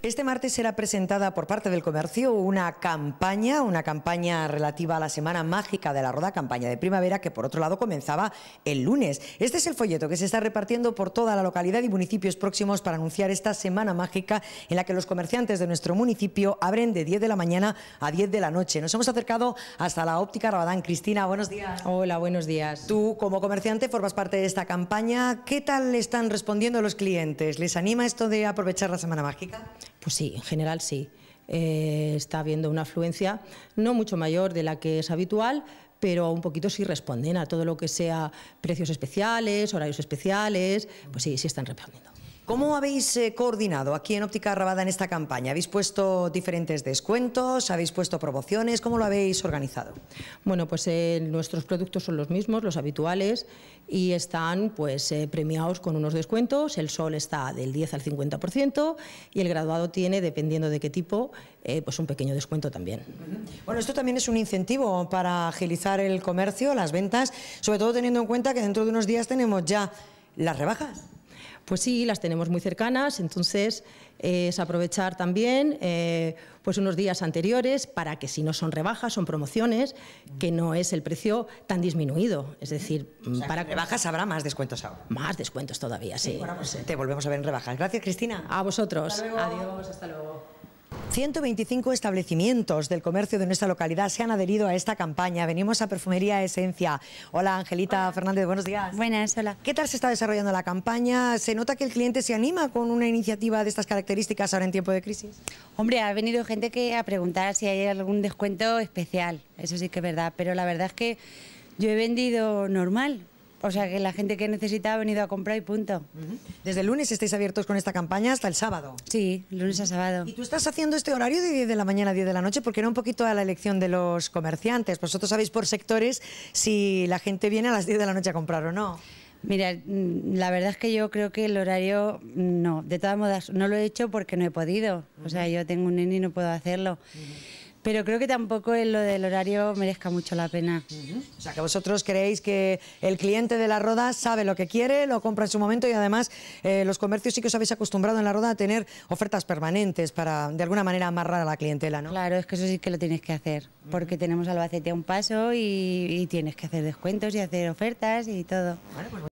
Este martes será presentada por parte del comercio una campaña, una campaña relativa a la Semana Mágica de la Roda, campaña de primavera, que por otro lado comenzaba el lunes. Este es el folleto que se está repartiendo por toda la localidad y municipios próximos para anunciar esta Semana Mágica en la que los comerciantes de nuestro municipio abren de 10 de la mañana a 10 de la noche. Nos hemos acercado hasta la óptica Rabadán. Cristina, buenos días. Hola, buenos días. Tú, como comerciante, formas parte de esta campaña. ¿Qué tal están respondiendo los clientes? ¿Les anima esto de aprovechar la Semana Mágica? Pues sí, en general sí. Eh, está habiendo una afluencia no mucho mayor de la que es habitual, pero un poquito sí responden a todo lo que sea precios especiales, horarios especiales, pues sí, sí están respondiendo. ¿Cómo habéis eh, coordinado aquí en Óptica Rabada en esta campaña? ¿Habéis puesto diferentes descuentos? ¿Habéis puesto promociones? ¿Cómo lo habéis organizado? Bueno, pues eh, nuestros productos son los mismos, los habituales, y están pues eh, premiados con unos descuentos. El sol está del 10 al 50% y el graduado tiene, dependiendo de qué tipo, pues un pequeño descuento también. Bueno, esto también es un incentivo para agilizar el comercio, las ventas, sobre todo teniendo en cuenta que dentro de unos días tenemos ya las rebajas. Pues sí, las tenemos muy cercanas, entonces eh, es aprovechar también eh, pues unos días anteriores para que si no son rebajas, son promociones, que no es el precio tan disminuido. Es decir, para que rebajas habrá más descuentos ahora. Más descuentos todavía, sí. Pues, eh, te volvemos a ver en rebajas. Gracias, Cristina. A vosotros. Adiós, hasta luego. 125 establecimientos del comercio de nuestra localidad se han adherido a esta campaña. Venimos a Perfumería Esencia. Hola, Angelita Fernández, buenos días. Buenas, hola. ¿Qué tal se está desarrollando la campaña? ¿Se nota que el cliente se anima con una iniciativa de estas características ahora en tiempo de crisis? Hombre, ha venido gente que a preguntar si hay algún descuento especial. Eso sí que es verdad, pero la verdad es que yo he vendido normal, o sea, que la gente que necesita ha venido a comprar y punto. Desde el lunes estáis abiertos con esta campaña hasta el sábado. Sí, lunes a sábado. ¿Y tú estás haciendo este horario de 10 de la mañana a 10 de la noche? Porque era un poquito a la elección de los comerciantes. Vosotros sabéis por sectores si la gente viene a las 10 de la noche a comprar o no. Mira, mm, la verdad es que yo creo que el horario mm, no. De todas modas, no lo he hecho porque no he podido. O sea, yo tengo un nene y no puedo hacerlo pero creo que tampoco en lo del horario merezca mucho la pena. O sea, que vosotros creéis que el cliente de la Roda sabe lo que quiere, lo compra en su momento y además eh, los comercios sí que os habéis acostumbrado en la Roda a tener ofertas permanentes para de alguna manera amarrar a la clientela, ¿no? Claro, es que eso sí que lo tienes que hacer, porque tenemos Albacete a un paso y, tienes que hacer descuentos y hacer ofertas y todo. Pues